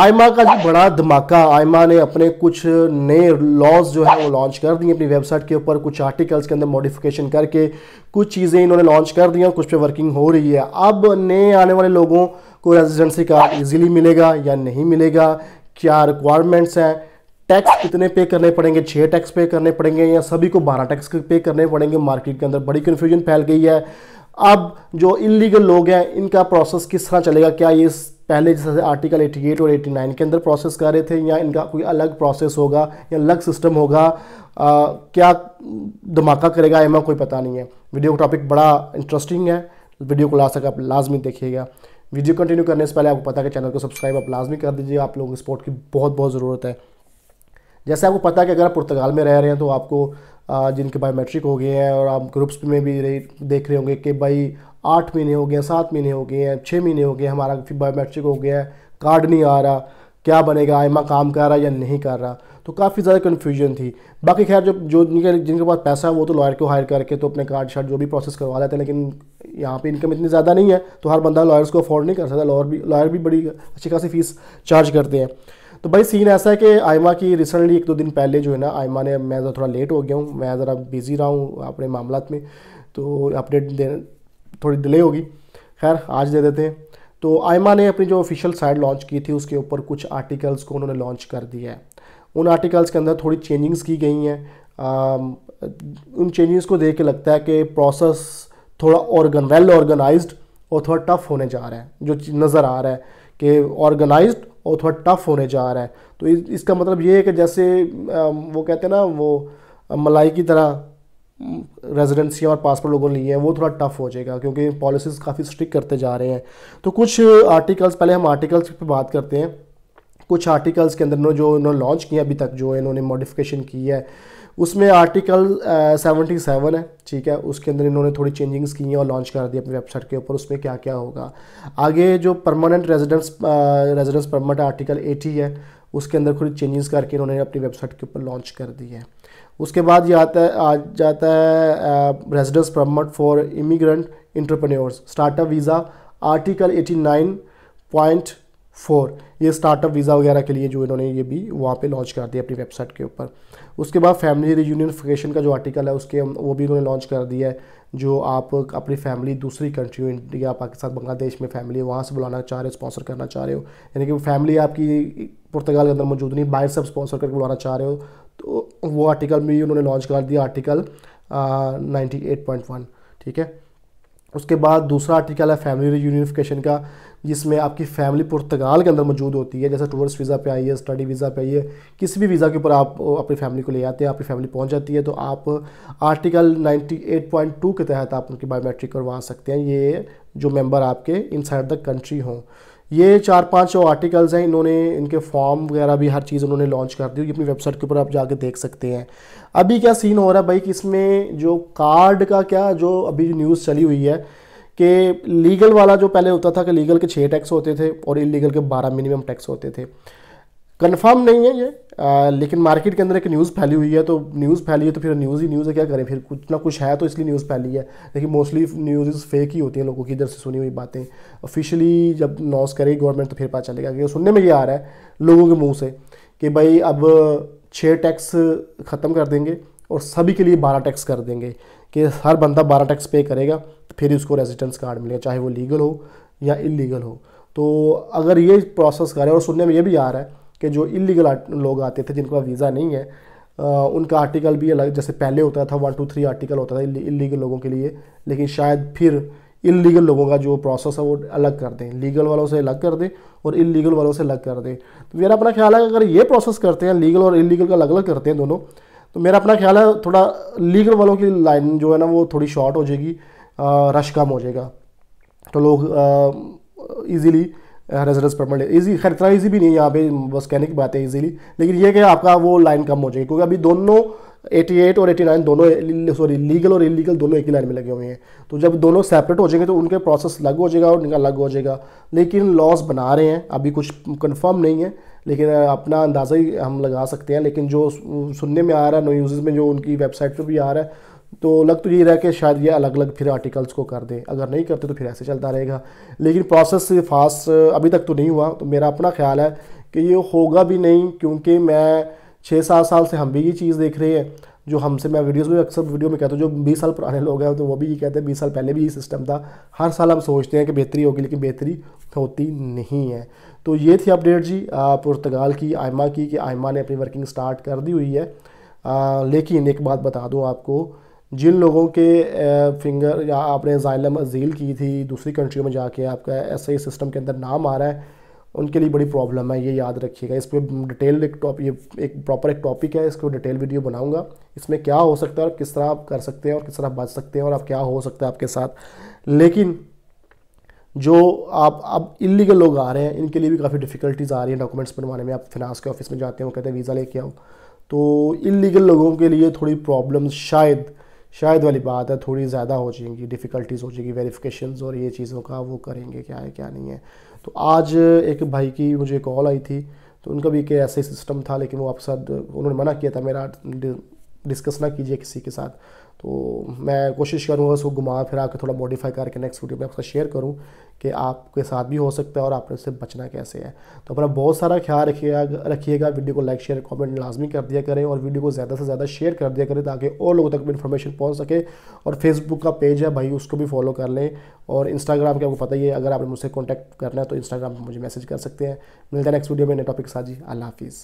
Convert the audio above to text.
आयमा का जो बड़ा धमाका आयमा ने अपने कुछ नए लॉज जो है वो लॉन्च कर दिए अपनी वेबसाइट के ऊपर कुछ आर्टिकल्स के अंदर मॉडिफिकेशन करके कुछ चीज़ें इन्होंने लॉन्च कर दी हैं कुछ पे वर्किंग हो रही है अब नए आने वाले लोगों को रेजिडेंसी कार्ड इजीली मिलेगा या नहीं मिलेगा क्या रिक्वायरमेंट्स हैं टैक्स कितने पे करने पड़ेंगे छः टैक्स पे करने पड़ेंगे या सभी को बारह टैक्स पे करने पड़ेंगे मार्केट के अंदर बड़ी कन्फ्यूजन फैल गई है अब जो इलीगल लोग हैं इनका प्रोसेस किस तरह चलेगा क्या ये पहले जैसे आर्टिकल 88 और 89 के अंदर प्रोसेस कर रहे थे या इनका कोई अलग प्रोसेस होगा या अलग सिस्टम होगा आ, क्या धमाका करेगा एम कोई पता नहीं है वीडियो का टॉपिक बड़ा इंटरेस्टिंग है वीडियो को ला सकते आप लाजमी देखिएगा वीडियो कंटिन्यू करने से पहले आपको पता है कि चैनल को सब्सक्राइब आप लाजमी कर दीजिए आप लोगों को सपोर्ट की बहुत बहुत ज़रूरत है जैसे आपको पता है कि अगर आप पुर्तगाल में रह रहे हैं तो आपको जिनके बायोमेट्रिक हो गए हैं और आप ग्रुप्स में भी देख रहे होंगे कि भाई आठ महीने हो गए हैं सात महीने हो गए हैं छः महीने हो गए हमारा फिर बायोमेट्रिक हो गया है कार्ड नहीं आ रहा क्या बनेगा आयमा काम कर रहा या नहीं कर रहा तो काफ़ी ज़्यादा कन्फ्यूजन थी बाकी खैर जो जो जिनके जिनके पास पैसा है वो तो लॉयर को हायर करके तो अपने कार्ड शार्ड जो भी प्रोसेस करवा लेते हैं लेकिन यहाँ पे इनकम इतनी ज़्यादा नहीं है तो हर बंदा लॉयर्स को अफोर्ड नहीं कर सकता लॉयर भी लॉयर भी बड़ी अच्छी खासी फीस चार्ज करते हैं तो भाई सीन ऐसा है कि आयमा की रिसेंटली एक दो दिन पहले जो है ना आयमा ने मैं ज़रा थोड़ा लेट हो गया हूँ मैं ज़रा बिज़ी रहा हूँ अपने मामला में तो अपडेट थोड़ी डिले होगी खैर आज दे देते हैं तो आयमा ने अपनी जो ऑफिशियल साइट लॉन्च की थी उसके ऊपर कुछ आर्टिकल्स को उन्होंने लॉन्च कर दिया है उन आर्टिकल्स के अंदर थोड़ी चेंजिंग्स की गई हैं उन चेंजिंग्स को देख के लगता है कि प्रोसेस थोड़ा ऑर्गन वेल ऑर्गेनाइज और थोड़ा टफ होने जा रहा है जो नज़र आ रहा है कि ऑर्गेनाइज और थोड़ा टफ होने जा रहा है तो इसका मतलब ये है कि जैसे वो कहते हैं ना वो मलाई की तरह रेजिडेंसी और पासपोर्ट लोगों ने लिए हैं वो थोड़ा टफ हो जाएगा क्योंकि पॉलिसीज़ काफ़ी स्ट्रिक करते जा रहे हैं तो कुछ आर्टिकल्स पहले हम आर्टिकल्स पर बात करते हैं कुछ आर्टिकल्स के अंदर इन्होंने जो इन्होंने लॉन्च किए अभी तक जो इन्होंने मॉडिफिकेशन की है उसमें आर्टिकल सेवेंटी सेवन है ठीक है उसके अंदर इन्होंने थोड़ी चेंजिंग्स की हैं और लॉन्च कर दी अपनी वेबसाइट के ऊपर उसमें क्या क्या होगा आगे जो permanent residence residence permit article eighty है उसके अंदर थोड़ी चेंजेस करके इन्होंने अपनी वेबसाइट के ऊपर लॉन्च कर दी है उसके बाद ये आता है आ जाता है residence permit for immigrant entrepreneurs startup visa article 89.4 ये स्टार्टअप वीज़ा वगैरह के लिए जो इन्होंने ये भी वहाँ पे लॉन्च कर दिया अपनी वेबसाइट के ऊपर उसके बाद फैमिली रियूनियनिफिकेशन का जो आर्टिकल है उसके वो भी इन्होंने लॉन्च कर दिया है जो आप अपनी फैमिली दूसरी कंट्री इंडिया पाकिस्तान बांग्लादेश में फैमिली वहाँ से बुलाना चाह रहे हो स्पॉन्सर करना चाह रहे हो यानी कि फैमिली आपकी पुर्तगाल के अंदर मौजूद नहीं बाहर से स्पॉन्सर करके बुलाना चाह रहे हो तो वो आर्टिकल भी उन्होंने लॉन्च कर दिया article ninety eight point one ठीक है उसके बाद दूसरा आर्टिकल है फैमिली यूनिफिकेशन का जिसमें आपकी फैमिली पुर्तगाल के अंदर मौजूद होती है जैसे टूरिस्ट वीज़ा पे आइए स्टडी वीज़ा पे आइए किसी भी वीज़ा के ऊपर आप अपनी फैमिली को ले आते हैं आपकी फैमिली पहुंच जाती है तो आप आर्टिकल 98.2 के तहत आप उनकी बायोमेट्रिक करवा सकते हैं ये जो मेम्बर आपके इन साइड द कंट्री हों ये चार पांच जो आर्टिकल्स हैं इन्होंने इनके फॉर्म वगैरह भी हर चीज़ उन्होंने लॉन्च कर दी अपनी वेबसाइट के ऊपर आप जाके देख सकते हैं अभी क्या सीन हो रहा है भाई कि इसमें जो कार्ड का क्या जो अभी न्यूज़ चली हुई है कि लीगल वाला जो पहले होता था कि लीगल के छः टैक्स होते थे और इलीगल के बारह मिनिमम टैक्स होते थे कन्फर्म नहीं है ये आ, लेकिन मार्केट के अंदर एक न्यूज़ फैली हुई है तो न्यूज़ फैली है तो फिर न्यूज़ ही न्यूज़ है क्या करें फिर कुछ ना कुछ है तो इसलिए न्यूज़ फैली है लेकिन मोस्टली न्यूज़ फेक ही होती हैं लोगों की इधर से सुनी हुई बातें ऑफिशियली जब नॉस करेगी गवर्नमेंट तो फिर पता चलेगा क्योंकि सुनने में ये आ रहा है लोगों के मुँह से कि भाई अब छः टैक्स ख़त्म कर देंगे और सभी के लिए बारह टैक्स कर देंगे कि हर बंदा बारह टैक्स पे करेगा तो फिर उसको रेजिडेंस कार्ड मिलेगा चाहे वो लीगल हो या इलीगल हो तो अगर ये प्रोसेस करें और सुनने में ये भी आ रहा है कि जो इलीगल लोग आते थे जिनका वीज़ा नहीं है उनका आर्टिकल भी अलग जैसे पहले होता था वन टू थ्री आर्टिकल होता था इलीगल लोगों के लिए लेकिन शायद फिर इलीगल लोगों का जो प्रोसेस है वो अलग कर दें लीगल वालों से अलग कर दें और इलीगल वालों से अलग कर दें तो मेरा अपना ख्याल है अगर ये प्रोसेस करते हैं लीगल और इलीगल का अलग अलग करते हैं दोनों तो मेरा अपना ख्याल है थोड़ा लीगल वालों की लाइन जो है ना वो थोड़ी शॉर्ट हो जाएगी रश कम हो जाएगा तो लोग ईजीली रेजिडेंस परमानेंट ईजी खैर इतना ईजी भी नहीं है यहाँ पे बस कहने की बात है ईजीली लेकिन ये कि आपका वो लाइन कम हो जाएगी क्योंकि अभी दोनों 88 और 89 दोनों सॉरी लीगल और इलीगल दोनों एक ही लाइन में लगे हुए हैं तो जब दोनों सेपरेट हो जाएंगे तो उनके प्रोसेस अलग हो जाएगा और उनका अलग हो जाएगा लेकिन लॉस बना रहे हैं अभी कुछ कन्फर्म नहीं है लेकिन अपना अंदाज़ा ही हम लगा सकते हैं लेकिन जो सुनने में आ रहा है न्यूज़ में जो उनकी वेबसाइट पर भी आ रहा है तो लग तो यही रहा कि शायद ये अलग अलग फिर आर्टिकल्स को कर दें अगर नहीं करते तो फिर ऐसे चलता रहेगा लेकिन प्रोसेस फास्ट अभी तक तो नहीं हुआ तो मेरा अपना ख्याल है कि ये होगा भी नहीं क्योंकि मैं छः सात साल से हम भी ये चीज़ देख रहे हैं जो हमसे मैं वीडियोस में अक्सर वीडियो में कहता हूँ जो बीस साल पुराने लोग हैं तो वो भी ये कहते हैं बीस साल पहले भी ये सिस्टम था हर साल हम सोचते हैं कि बेहतरी होगी लेकिन बेहतरी होती नहीं है तो ये थी अपडेट जी पुर्तगाल की आयमा की कि आयमा ने अपनी वर्किंग स्टार्ट कर दी हुई है लेकिन एक बात बता दूँ आपको जिन लोगों के फिंगर या आपने जाइलम अजील की थी दूसरी कंट्रियों में जाके आपका ऐसे ही सिस्टम के अंदर नाम आ रहा है उनके लिए बड़ी प्रॉब्लम है ये याद रखिएगा इस पर डिटेल एक टॉप ये एक प्रॉपर एक टॉपिक है इसको डिटेल वीडियो बनाऊंगा इसमें क्या हो सकता है और किस तरह आप कर सकते हैं और किस तरह बच सकते हैं और आप क्या हो सकता है आपके साथ लेकिन जो आप अब इलीगल लोग आ रहे हैं इनके लिए भी काफ़ी डिफिकल्टीज़ आ रही है डॉक्यूमेंट्स बनवाने में आप फिनांस के ऑफिस में जाते हैं वो कहते हैं वीज़ा लेके आओ तो इलीगल लोगों के लिए थोड़ी प्रॉब्लम शायद शायद वाली बात है थोड़ी ज़्यादा हो जाएंगी डिफ़िकल्टीज़ हो जाएगी वेरिफिकेशन और ये चीज़ों का वो करेंगे क्या है क्या नहीं है तो आज एक भाई की मुझे कॉल आई थी तो उनका भी एक ऐसा ही सिस्टम था लेकिन वो आपके साथ उन्होंने मना किया था मेरा डिस्कस ना कीजिए किसी के साथ तो मैं कोशिश करूँगा उसको घुमा फिरा के थोड़ा मॉडिफाई करके नेक्स्ट वीडियो में आपसे शेयर करूँ कि आपके साथ भी हो सकता है और आपने उससे बचना कैसे है तो अपना बहुत सारा ख्याल रखिएगा रखिएगा वीडियो को लाइक शेयर कमेंट लाजमी कर दिया करें और वीडियो को ज़्यादा से ज़्यादा शेयर कर दिया करें ताकि और लोगों तक भी इन्फॉर्मेशन पहुँच सके और फेसबुक का पेज है भाई उसको भी फॉलो कर लें और इंस्टाग्राम के आपको पता ही है अगर आपने मुझसे कॉन्टैक्ट करना है तो इंस्टाग्राम पर मुझे मैसेज कर सकते हैं मिलता है नेक्स्ट वीडियो में नए टॉपिक साजी अल्लाह हाफिज़